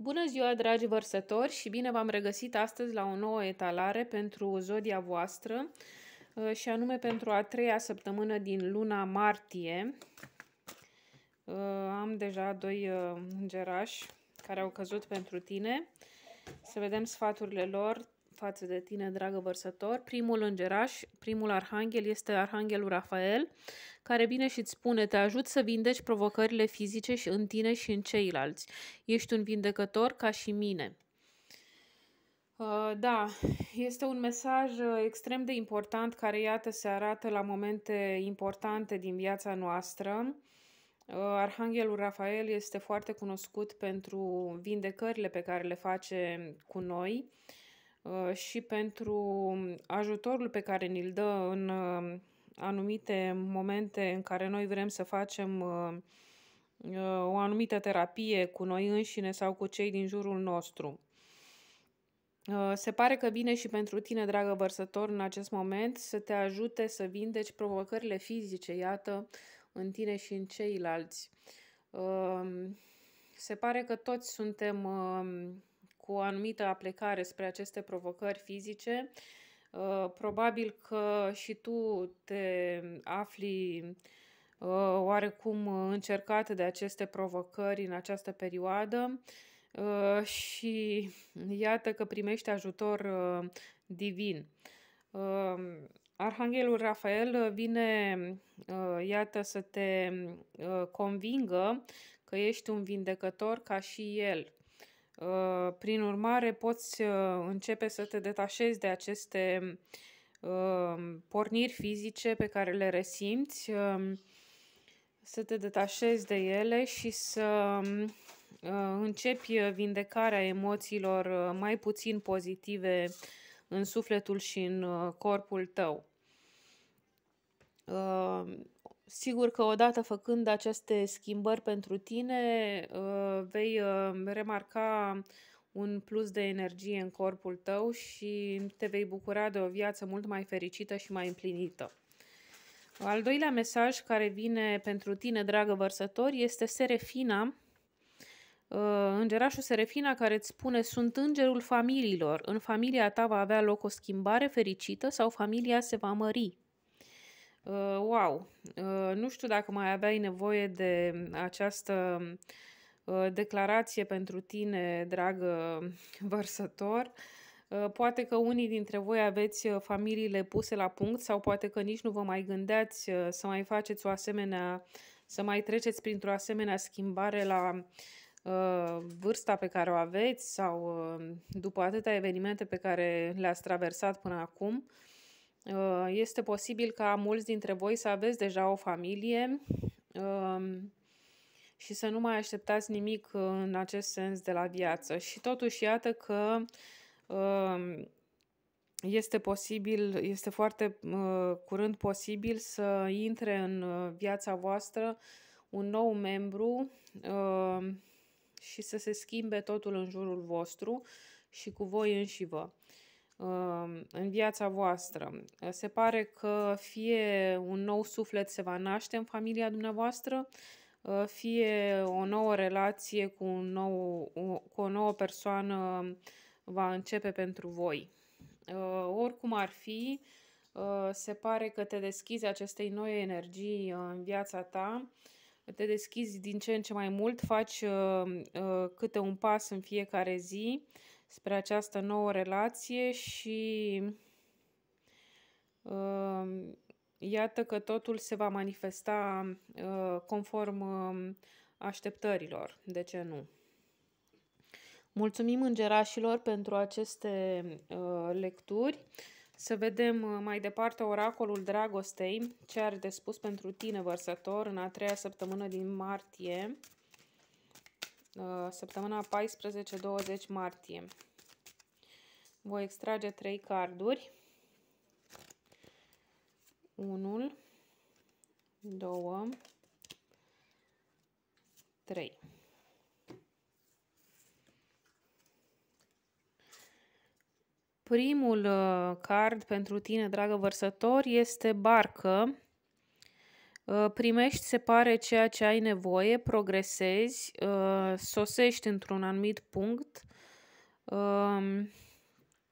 Bună ziua, dragi vărsători, și bine v-am regăsit astăzi la o nouă etalare pentru zodia voastră, uh, și anume pentru a treia săptămână din luna martie. Uh, am deja doi uh, îngerași care au căzut pentru tine. Să vedem sfaturile lor, față de tine, dragă vărsător. Primul îngeraș, primul arhanghel este arhanghelul Rafael, care bine și îți spune, te ajut să vindeci provocările fizice și în tine și în ceilalți. Ești un vindecător ca și mine. Uh, da, este un mesaj uh, extrem de important care, iată, se arată la momente importante din viața noastră. Uh, arhanghelul Rafael este foarte cunoscut pentru vindecările pe care le face cu noi Uh, și pentru ajutorul pe care ni-l dă în uh, anumite momente în care noi vrem să facem uh, o anumită terapie cu noi înșine sau cu cei din jurul nostru. Se pare că vine și pentru tine, dragă vărsător, în acest moment să te ajute să vindeci provocările fizice, iată, în tine și în ceilalți. Se pare că toți suntem cu o anumită aplecare spre aceste provocări fizice, uh, probabil că și tu te afli uh, oarecum încercat de aceste provocări în această perioadă uh, și iată că primești ajutor divin. Arhanghelul Rafael vine, iată, să te convingă că ești un vindecător ca și el. Uh, prin urmare, poți uh, începe să te detașezi de aceste um, porniri fizice pe care le resimți, um, să te detașezi de ele și să um, uh, începi vindecarea emoțiilor mai puțin pozitive în sufletul și în corpul tău. Sigur că odată făcând aceste schimbări pentru tine, uh, vei uh, remarca un plus de energie în corpul tău și te vei bucura de o viață mult mai fericită și mai împlinită. Al doilea mesaj care vine pentru tine, dragă vărsător, este Serefina, uh, îngerașul Serefina care îți spune sunt îngerul familiilor, în familia ta va avea loc o schimbare fericită sau familia se va mări. Uh, wow, uh, nu știu dacă mai aveai nevoie de această uh, declarație pentru tine, dragă vărsător. Uh, poate că unii dintre voi aveți uh, familiile puse la punct sau poate că nici nu vă mai gândeați uh, să mai faceți o asemenea, să mai treceți printr-o asemenea schimbare la vârsta pe care o aveți sau după atâtea evenimente pe care le-ați traversat până acum. Uh, este posibil ca mulți dintre voi să aveți deja o familie um, și să nu mai așteptați nimic în acest sens de la viață. Și totuși, iată că um, este posibil, este foarte uh, curând posibil să intre în uh, viața voastră un nou membru um, și să se schimbe totul în jurul vostru și cu voi înși vă. Um, în viața voastră. Se pare că fie un nou suflet se va naște în familia dumneavoastră, uh, fie o nouă relație cu, un nou, cu o nouă persoană va începe pentru voi. Uh, oricum ar fi, uh, se pare că te deschizi acestei noi energii în viața ta, te deschizi din ce în ce mai mult, faci câte un pas în fiecare zi, spre această nouă relație și uh, iată că totul se va manifesta uh, conform uh, așteptărilor, de ce nu? Mulțumim îngerașilor pentru aceste uh, lecturi. Să vedem uh, mai departe oracolul dragostei, ce are de spus pentru tine, vărsător, în a treia săptămână din martie, uh, săptămâna 14-20 martie voi extrage trei carduri. Unul, două, trei. Primul uh, card pentru tine, dragă vărsător, este barcă. Uh, primești, se pare, ceea ce ai nevoie, progresezi, uh, sosești într-un anumit punct. Um,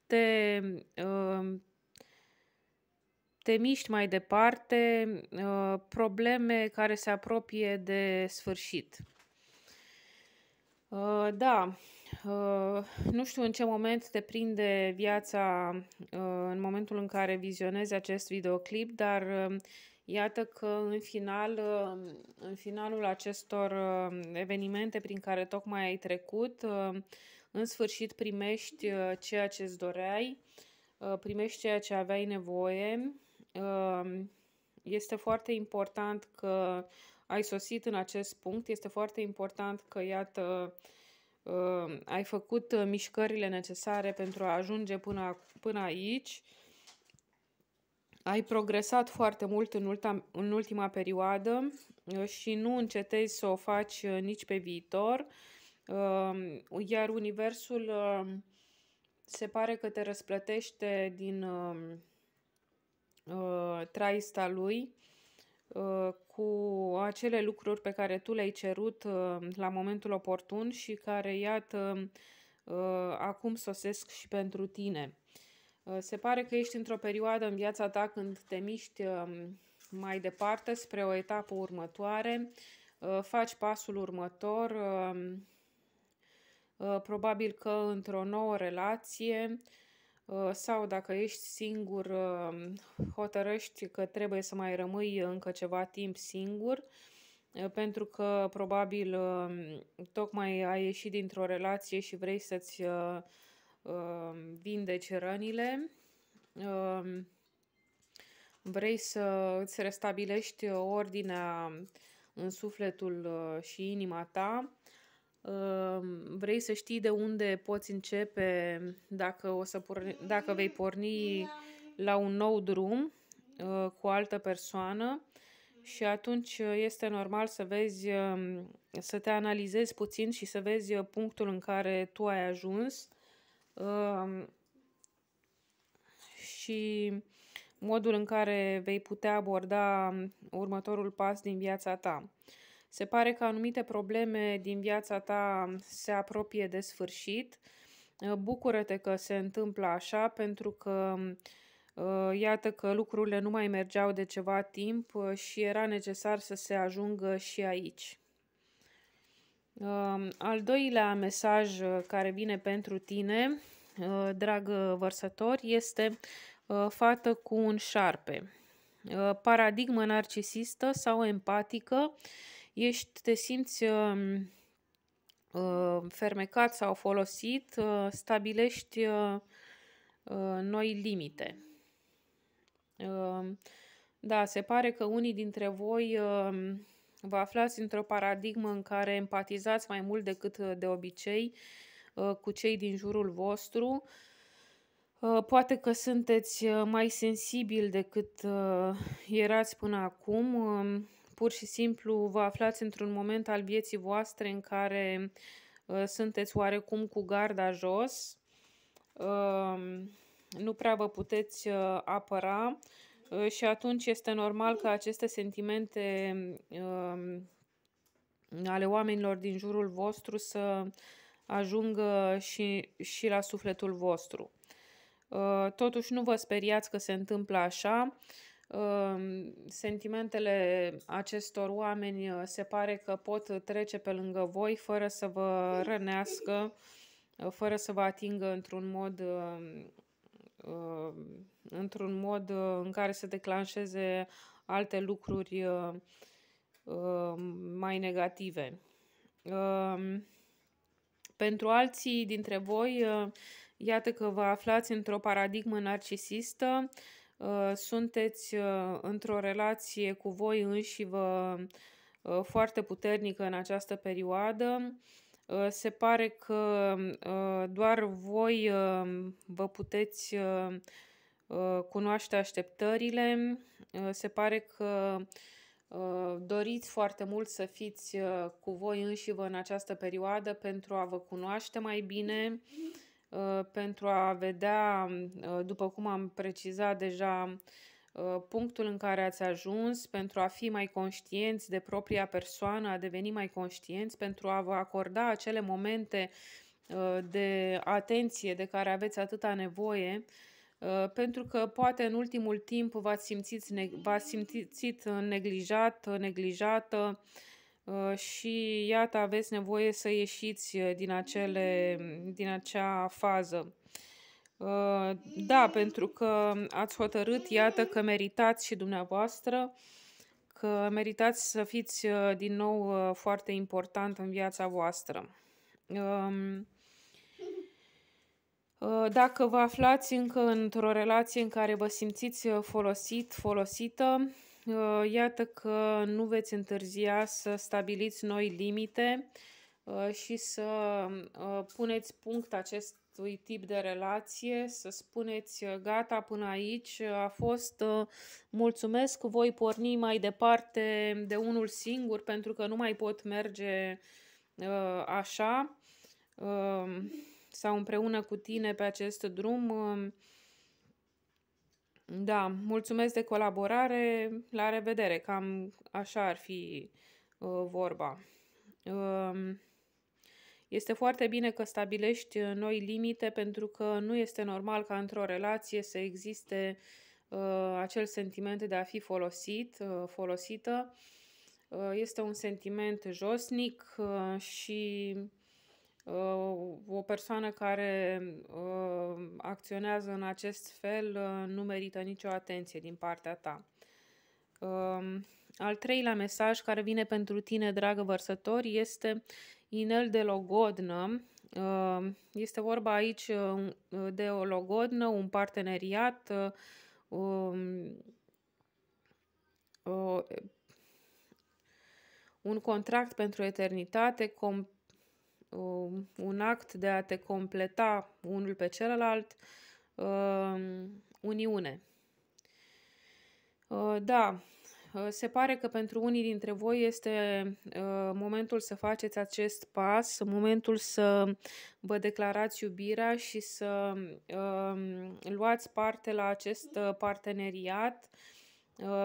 te, uh, te miști mai departe, uh, probleme care se apropie de sfârșit. Uh, da, nu știu în ce moment te prinde viața în momentul în care vizionezi acest videoclip, dar iată că în final, în finalul acestor evenimente prin care tocmai ai trecut, în sfârșit primești uh, ceea ce îți doreai, uh, primești ceea ce aveai nevoie. Um, este foarte important că ai sosit în acest punct, este foarte important că, iată, um, ai făcut uh, mișcările necesare pentru a ajunge până, până aici. Ai progresat foarte mult în, ultima, în ultima perioadă și nu încetezi să o faci nici pe viitor. Uh, Ehm, iar universul ehm, se pare că te răsplătește din ehm, traista lui cu acele lucruri pe care tu le-ai cerut la momentul oportun și care, iată, acum sosesc și pentru tine. Se pare că ești într-o perioadă în viața ta când te miști mai departe spre o etapă următoare, faci pasul următor, Uh, probabil că într-o nouă relație uh, sau dacă ești singur, um, hotărăști că trebuie să mai rămâi încă ceva timp singur, uh, pentru că probabil um, tocmai ai ieșit dintr-o relație și vrei să-ți um, vindeci rănile, vrei să îți restabilești ordinea în sufletul și inima ta, vrei să știi de unde poți începe dacă, o să porni, dacă vei porni la un nou drum uh, cu altă persoană și atunci uh, este normal să vezi, um, să te analizezi puțin și să vezi uh, punctul în care tu ai ajuns um, și modul în care vei putea aborda um, următorul pas din viața ta. Se pare că anumite probleme din viața ta se apropie de sfârșit. Ă, bucură-te că se întâmplă așa pentru că ă, iată că lucrurile nu mai mergeau de ceva timp ă, și era necesar să se ajungă și aici. Al doilea mesaj care vine pentru tine, dragă vărsător, este fată cu un șarpe. Paradigmă narcisistă sau empatică ești, te simți um, uh, fermecat sau folosit, uh, stabilești uh, uh, noi limite. Uh, da, se pare că unii dintre voi uh, vă aflați într-o paradigmă în care empatizați mai mult decât uh, de obicei uh, cu cei din jurul vostru. Uh, poate că sunteți uh, mai sensibil decât erați până acum Pur și simplu vă aflați într-un moment al vieții voastre în care uh, sunteți oarecum cu garda jos, uh, nu prea vă puteți uh, apăra uh, și atunci este normal că aceste sentimente uh, ale oamenilor din jurul vostru să ajungă și, și la sufletul vostru. Uh, totuși nu vă speriați că se întâmplă așa, sentimentele acestor oameni uh, se pare că pot trece pe lângă voi fără să vă rănească, uh, fără să vă atingă într-un mod um, uh, într-un mod în care să declanșeze alte lucruri mai negative. Um, pentru alții dintre voi, iată că vă aflați într-o paradigmă narcisistă Uh, sunteți uh, într-o relație cu voi înși vă uh, foarte puternică în această perioadă. Se pare că doar voi vă puteți cunoaște așteptările. Se pare că doriți foarte mult să fiți cu voi înși vă în această perioadă pentru a vă cunoaște mai bine. Mm-hmm Uh, pentru a vedea, uh, după cum am precizat deja, uh, punctul în care ați ajuns, pentru a fi mai conștienți de propria persoană, a deveni mai conștienți, pentru a vă acorda acele momente de atenție de care aveți atâta nevoie, pentru că poate în ultimul timp v-ați simțit, v-ați simțit neglijat, neglijată, Uh, și iată, aveți nevoie să ieșiți uh, din, acele, din acea fază. Uh, da, pentru că ați hotărât, iată, că meritați și dumneavoastră, că meritați să fiți din nou foarte important în viața voastră. Um, dacă vă aflați încă într-o relație în care vă simțiți folosit, folosită, Ă, iată că nu veți întârzia să stabiliți noi limite ă, și să ă, puneți punct acestui tip de relație, să spuneți gata până aici, a fost mulțumesc, voi porni mai departe de unul singur pentru că nu mai pot merge așa sau împreună cu tine pe acest drum da, mulțumesc de colaborare, la revedere, cam așa ar fi uh, vorba. Uh, este foarte bine că stabilești uh, noi limite pentru că nu este normal ca într-o relație să existe uh, acel sentiment de a fi folosit, uh, folosită. Uh, este un sentiment josnic uh, și Uh, o persoană care uh, acționează în acest fel uh, nu merită nicio atenție din partea ta. Um, al treilea mesaj care vine pentru tine, dragă vărsător, este inel de logodnă. Este vorba aici de o logodnă, un parteneriat, um, un contract pentru eternitate, comp- Um, un act de a te completa unul pe celălalt, um, uniune. Uh, da, uh, se pare că pentru unii dintre voi este uh, momentul să faceți acest pas, momentul să vă declarați iubirea și să um, luați parte la acest parteneriat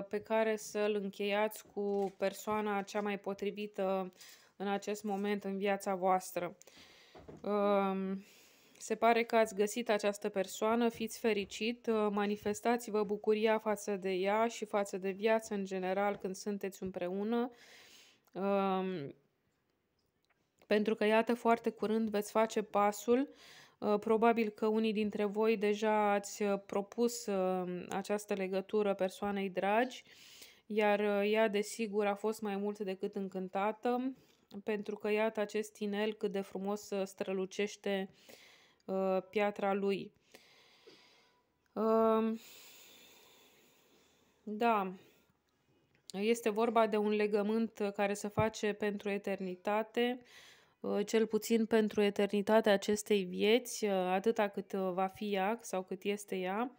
pe care să-l încheiați cu persoana cea mai potrivită în acest moment în viața voastră. Um, se pare că ați găsit această persoană, fiți fericit, uh, manifestați-vă bucuria față de ea și față de viață în general când sunteți împreună. Um, pentru că, iată, foarte curând veți face pasul. Uh, probabil că unii dintre voi deja ați uh, propus această legătură persoanei dragi, iar ea, desigur, a fost mai mult decât încântată pentru că iată acest inel cât de frumos uh, strălucește uh, piatra lui. Uh, da, este vorba de un legământ uh, care se face pentru eternitate, uh, cel puțin pentru eternitatea acestei vieți, uh, atâta cât va fi ea sau cât este ea.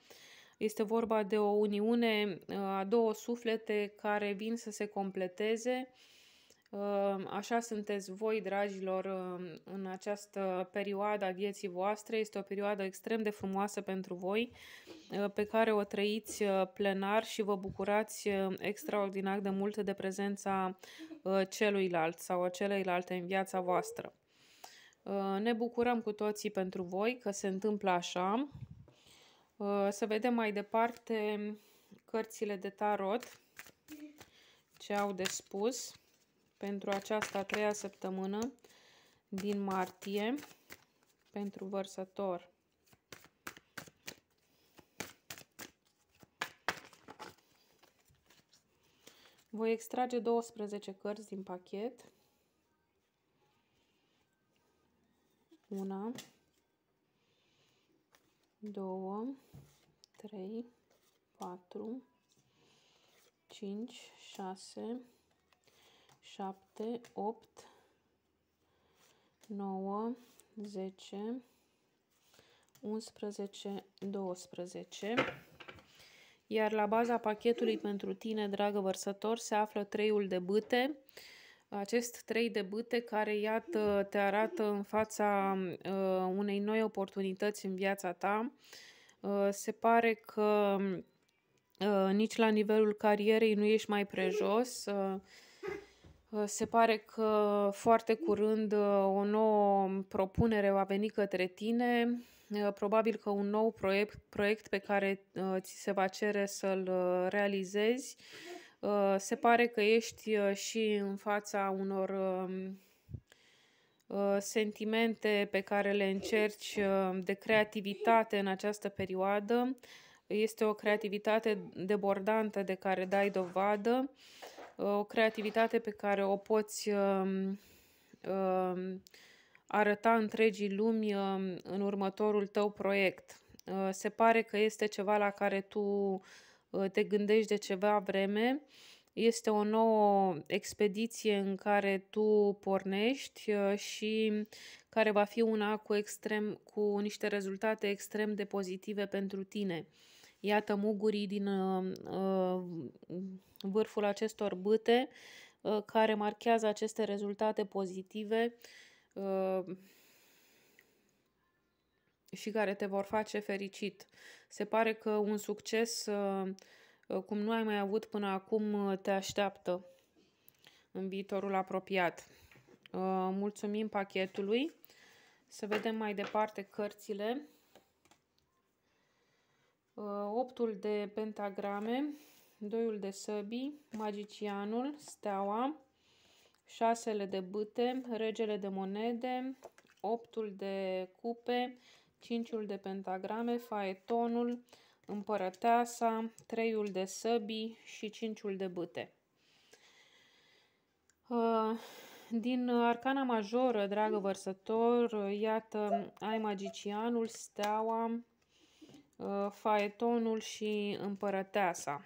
Este vorba de o uniune a două suflete care vin să se completeze Ehm, așa sunteți voi, dragilor, ehm, în această perioadă a vieții voastre. Este o perioadă extrem de frumoasă pentru voi, ehm, pe care o trăiți plenar și vă bucurați extraordinar de mult de prezența celuilalt sau a celeilalte în viața voastră. Ne bucurăm cu toții pentru voi că se întâmplă așa. Să vedem mai departe cărțile de tarot, ce au de spus pentru această a treia săptămână din martie pentru vărsător. Voi extrage 12 cărți din pachet. Una, două, trei, patru, cinci, șase, 7, 8, 9, 10, 11, 12. Iar la baza pachetului pentru tine, dragă vărsător, se află treiul de bâte. Acest trei de bâte care, iată, te arată în fața uh, unei noi oportunități în viața ta. Uh, se pare că uh, nici la nivelul carierei nu ești mai prejos, Uh, Ă, se pare că foarte curând ă, o nouă propunere va veni către tine, ă, probabil că un nou proiect, proiect pe care ți se va cere să-l realizezi. Se pare că ești și în fața unor sentimente pe care le încerci de creativitate în această perioadă. Este o creativitate debordantă de care dai dovadă o creativitate pe care o poți um, um, arăta întregii lumi um, în următorul tău proiect. Uh, se pare că este ceva la care tu uh, te gândești de ceva vreme, este o nouă expediție în care tu pornești uh, și care va fi una cu, extrem, cu niște rezultate extrem de pozitive pentru tine. Iată mugurii din uh, uh, vârful acestor bâte uh, care marchează aceste rezultate pozitive și care te vor face fericit. Se pare că un succes cum nu ai mai avut până acum te așteaptă în viitorul apropiat. Mulțumim pachetului. Să vedem mai departe cărțile. Uh, optul de pentagrame, doiul de săbi, magicianul, steaua, șasele de bâte, regele de monede, optul de cupe, cinciul de pentagrame, faetonul, împărăteasa, treiul de săbi și cinciul de bâte. Uh, din arcana majoră, dragă vărsător, iată, ai magicianul, steaua, Uh, faetonul și împărăteasa.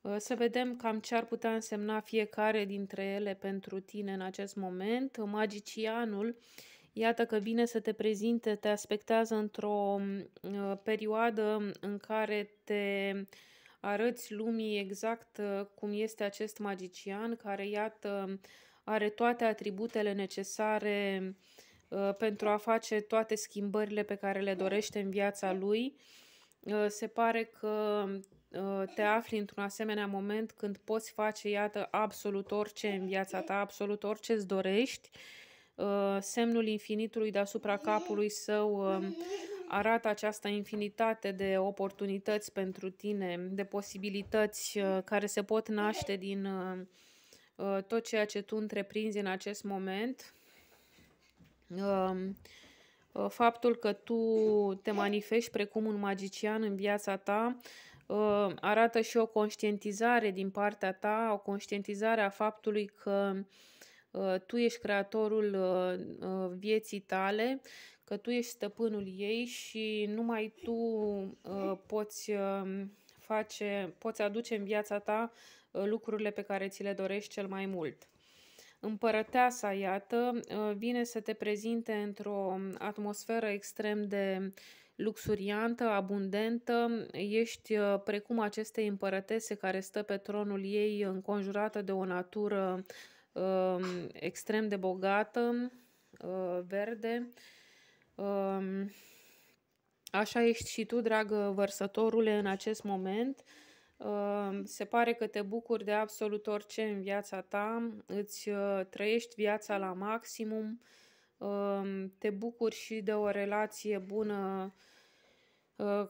Uh, să vedem cam ce ar putea însemna fiecare dintre ele pentru tine în acest moment. Magicianul, iată că vine să te prezinte, te aspectează într-o mm, uh, perioadă în care te arăți lumii exact cum este acest magician, care, iată, are toate atributele necesare uh, Uh, pentru a face toate schimbările pe care le dorește în viața lui. Uh, se pare că uh, te afli într-un asemenea moment când poți face, iată, absolut orice în viața ta, absolut orice îți dorești. Semnul infinitului deasupra capului său arată această infinitate de oportunități pentru tine, de posibilități care se pot naște din tot ceea ce tu întreprinzi în acest moment. Ă, faptul că tu te manifesti precum un magician în viața ta ă, arată și o conștientizare din partea ta, o conștientizare a faptului că ă, tu ești creatorul vieții tale, că tu ești stăpânul ei și numai tu poți face, poți aduce în viața ta lucrurile pe care ți le dorești cel mai mult. Împărăteasa, iată, uh, vine să te prezinte într-o atmosferă extrem de luxuriantă, abundentă, ești uh, precum aceste împărătese care stă pe tronul ei înconjurată de o natură um, extrem de bogată, uh, verde. Um, așa ești și tu, dragă vărsătorule, în acest moment. Se pare că te bucuri de absolut orice în viața ta, îți uh, trăiești viața la maximum, te bucuri și de o relație bună uh,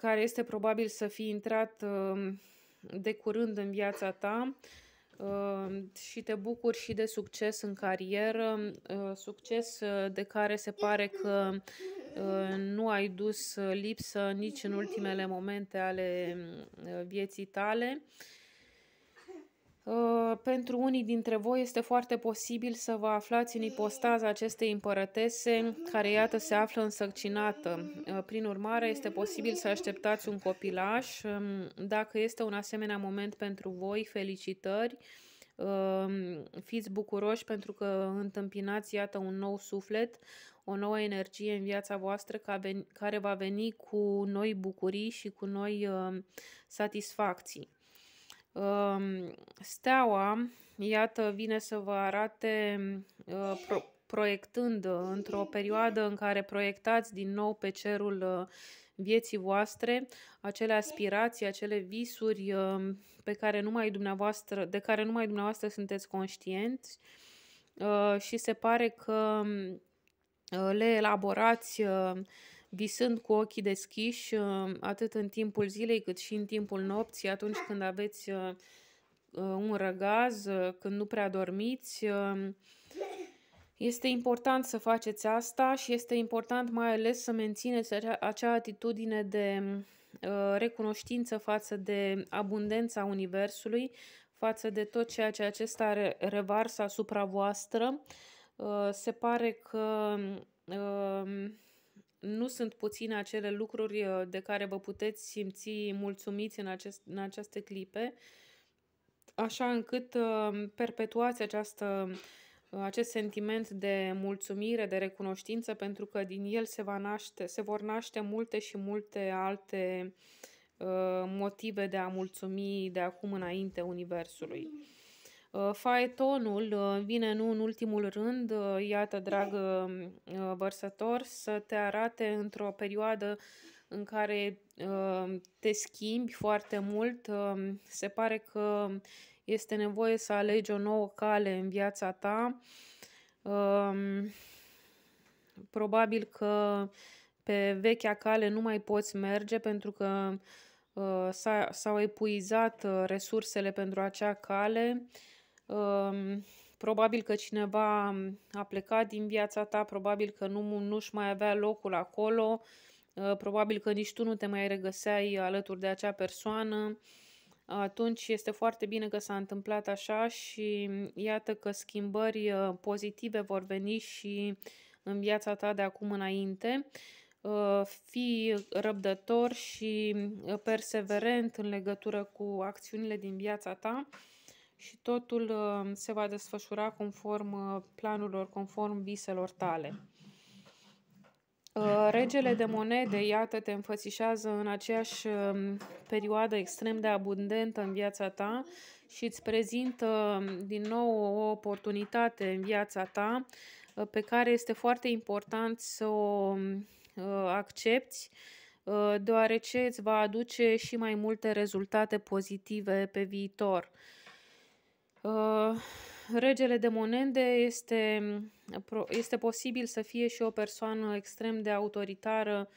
care este probabil să fi intrat um, de curând în viața ta și te bucuri și de succes în carieră, uh, succes de care se pare că Uh, nu ai dus uh, lipsă nici în ultimele momente ale mm, uh, vieții tale. Pentru unii dintre voi este foarte posibil să vă aflați în ipostaza acestei împărătese, care iată se află însărcinată. Prin urmare, este posibil să așteptați un copilaș. Um, dacă este un asemenea moment pentru voi, felicitări! Fiți bucuroși pentru că întâmpinați, iată, un nou suflet, o nouă energie în viața voastră care va veni cu noi bucurii și cu noi satisfacții. Steaua, iată, vine să vă arate proiectând într-o perioadă în care proiectați din nou pe cerul vieții voastre, acele aspirații, acele visuri um, pe care numai dumneavoastră, de care numai dumneavoastră sunteți conștienți uh, și se pare că um, uh, le elaborați uh, visând cu ochii deschiși, atât în timpul zilei cât și în timpul nopții, atunci ah. când aveți un răgaz, când nu prea dormiți, um, este important să faceți asta și este important mai ales să mențineți acea atitudine de uh, recunoștință față de abundența Universului, față de tot ceea ce acesta revars asupra voastră. Uh, se pare că um, nu sunt puține acele lucruri uh, de care vă puteți simți mulțumiți în, acest, în aceste clipe, așa încât perpetuați această acest sentiment de mulțumire, de recunoștință, pentru că din el se, va naște, se vor naște multe și multe alte uh, motive de a mulțumi de acum înainte Universului. Uh, faetonul uh, vine nu în ultimul rând, iată, dragă vărsător, să te arate într-o perioadă în care te schimbi foarte mult. Se pare că este nevoie să alegi o nouă cale în viața ta. Um, probabil că pe vechea cale nu mai poți merge pentru că uh, s-au epuizat uh, resursele pentru acea cale. probabil că cineva a plecat din viața ta, probabil că nu, nu-și mai avea locul acolo, ă, probabil că nici tu nu te mai regăseai alături de acea persoană atunci este foarte bine că s-a întâmplat așa și iată că schimbări uh, pozitive vor veni și în viața ta de acum înainte. Uh, fii răbdător și uh, perseverent în legătură cu acțiunile din viața ta și totul se va desfășura conform planurilor, conform viselor tale. Uh, regele de monede, iată, te înfățișează în aceeași um, perioadă extrem de abundentă în viața ta și îți prezintă um, din nou o oportunitate în viața ta uh, pe care este foarte important să o um, uh, accepti, deoarece îți va aduce și mai multe rezultate pozitive pe viitor regele de monede este, este posibil să fie și o persoană extrem de autoritară,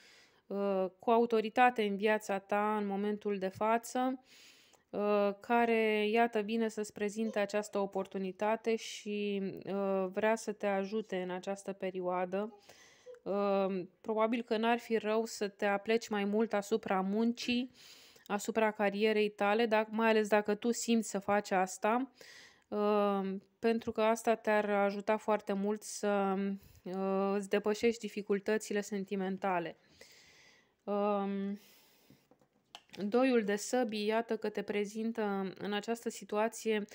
uh, cu autoritate în viața ta în momentul de față, uh, care, iată vine să-ți prezinte această oportunitate și uh, vrea să te ajute în această perioadă. Probabil că n-ar fi rău să te apleci mai mult asupra muncii, asupra carierei tale, da, mai ales dacă tu simți să faci asta Ehm, pentru că asta te-ar ajuta foarte mult să ehm, îți depășești dificultățile sentimentale. Ehm, doiul de săbii, iată că te prezintă în această situație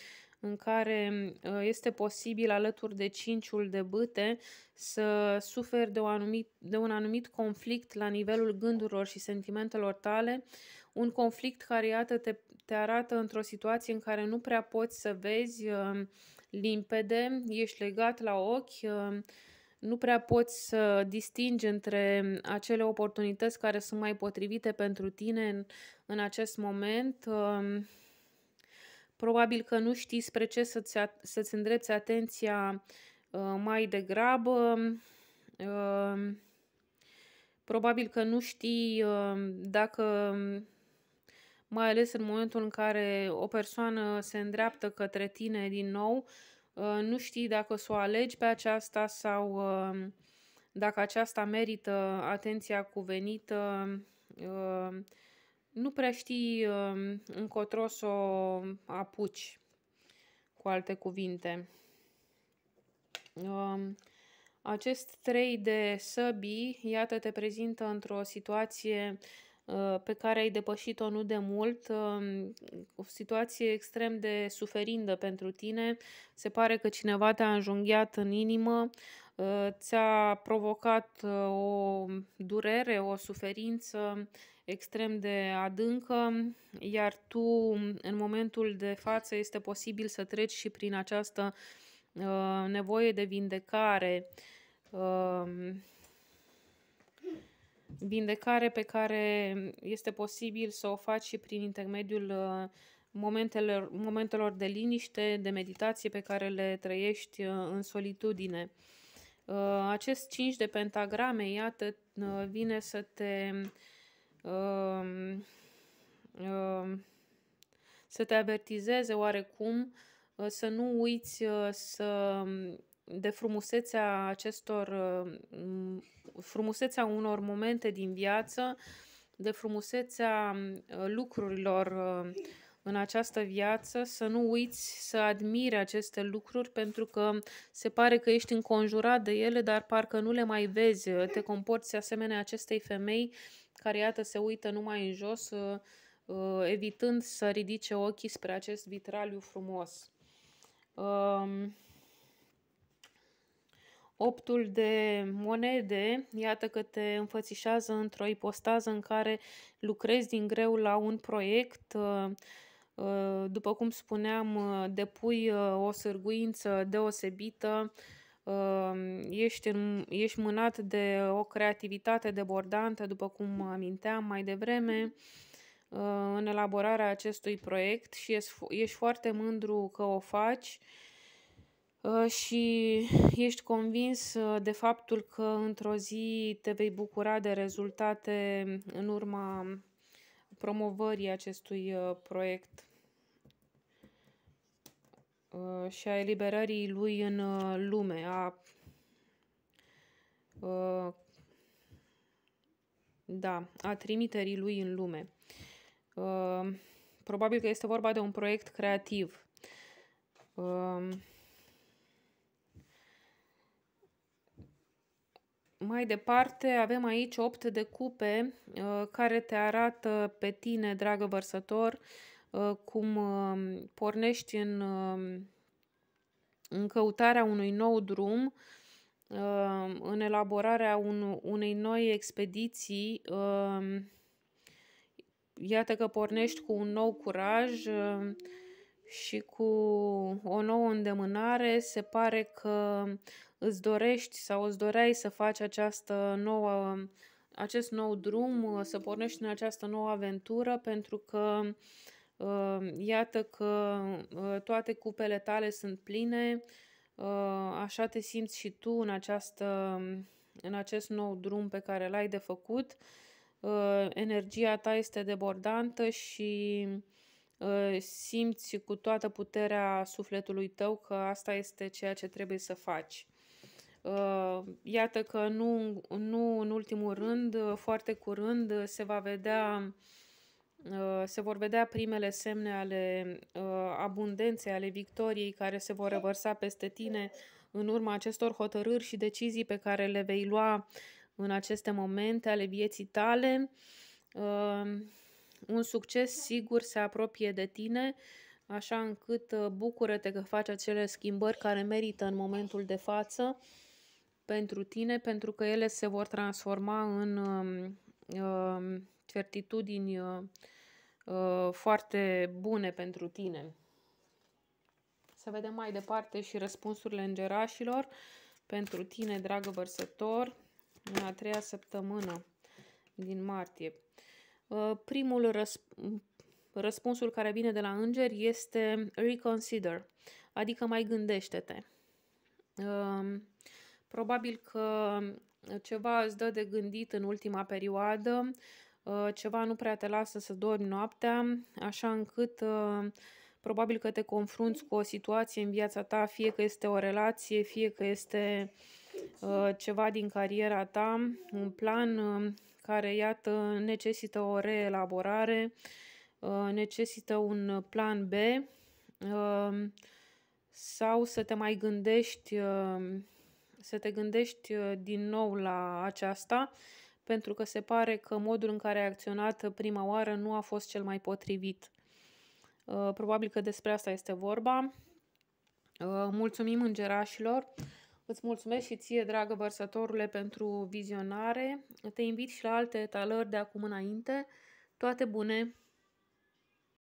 în care eh, este posibil alături de cinciul de bâte să suferi de, o anumit, de un anumit conflict la nivelul gândurilor și sentimentelor tale, un conflict care, iată, te te arată într-o situație în care nu prea poți să vezi um, limpede, ești legat la ochi, um, nu prea poți să distingi între acele oportunități care sunt mai potrivite pentru tine în, în acest moment. Probabil că nu știi spre ce să-ți, să-ți îndrepți atenția mai degrabă. Probabil că nu știi dacă um, mai ales în momentul în care o persoană se îndreaptă către tine din nou, uh, nu știi dacă o să o alegi pe aceasta sau uh, dacă aceasta merită atenția cuvenită, uh, nu prea știi încotro să o apuci, cu alte cuvinte. Um, acest trei de săbii, iată, te prezintă într-o situație uh, Uh, pe care ai depășit-o nu de mult, um, o situație extrem de suferindă pentru tine. Se pare că cineva te-a înjunghiat în inimă, uh, ți-a provocat uh, o durere, o suferință extrem de adâncă, iar tu în momentul de față este posibil să treci și prin această nevoie de vindecare um, Vindecare pe care este posibil să o faci și prin intermediul uh, momentelor, momentelor de liniște, de meditație pe care le trăiești uh, în solitudine. Uh, acest 5 de pentagrame, iată, vine să te um, um, să te avertizeze oarecum, să nu uiți să de frumusețea acestor, uh, frumusețea unor momente din viață, de frumusețea uh, lucrurilor uh, în această viață, să nu uiți să admiri aceste lucruri pentru că se pare că ești înconjurat de ele, dar parcă nu le mai vezi, te comporți asemenea acestei femei care, iată, se uită numai în jos, evitând să ridice ochii spre acest vitraliu frumos. Um, Optul de monede, iată că te înfățișează într-o ipostază în care lucrezi din greu la un proiect, uh, uh, după cum spuneam, uh, depui o sârguință deosebită, ești, în, ești mânat de o creativitate debordantă, după cum aminteam mai devreme, în elaborarea acestui proiect și ești, ești foarte mândru că o faci Uh, și ești convins uh, de faptul că într-o zi te vei bucura de rezultate în urma promovării acestui uh, proiect și a eliberării lui în lume, a da, a trimiterii lui în lume. Probabil că este vorba de un proiect creativ. Mai departe avem aici 8 de cupe uh, care te arată pe tine, dragă vărsător, uh, cum um, pornești în, um, în căutarea unui nou drum, uh, în elaborarea un unei noi expediții. Um, iată că pornești cu un nou curaj și cu o nouă îndemânare. Se pare că îți dorești sau îți doreai să faci această nouă, acest nou drum, să pornești în această nouă aventură, pentru că uh, iată că uh, toate cupele tale sunt pline, uh, așa te simți și tu în, această, în acest nou drum pe care l-ai de făcut. Energia ta este debordantă și simți cu toată puterea sufletului tău că asta este ceea ce trebuie să faci. Uh, iată că nu, nu în ultimul rând, uh, foarte curând uh, se va vedea se vor vedea primele semne ale abundenței, ale victoriei care se vor revărsa peste tine în urma acestor hotărâri și decizii pe care le vei lua în aceste momente ale vieții tale. Un succes sigur se apropie de tine, așa încât bucură-te că faci acele schimbări care merită în momentul de față pentru tine, pentru că ele se vor transforma în uh, certitudini uh, uh, foarte bune pentru tine. Să vedem mai departe și răspunsurile îngerașilor pentru tine, dragă vărsător, în a treia săptămână din martie. Uh, primul răsp răspunsul care vine de la înger este reconsider, adică mai gândește-te. Um, Probabil că uh, ceva îți dă de gândit în ultima perioadă, uh, ceva nu prea te lasă să dormi noaptea, așa încât uh, probabil că te confrunți cu o situație în viața ta, fie că este o relație, fie că este ceva din cariera ta, un plan care, iată, necesită o reelaborare, necesită un plan B sau să te mai gândești să te gândești uh, din nou la aceasta, pentru că se pare că modul în care ai acționat uh, prima oară nu a fost cel mai potrivit. Uh, probabil că despre asta este vorba. Mulțumim îngerașilor! Îți mulțumesc și ție, dragă vărsătorule, pentru vizionare. Te invit și la alte etalări de acum înainte. Toate bune!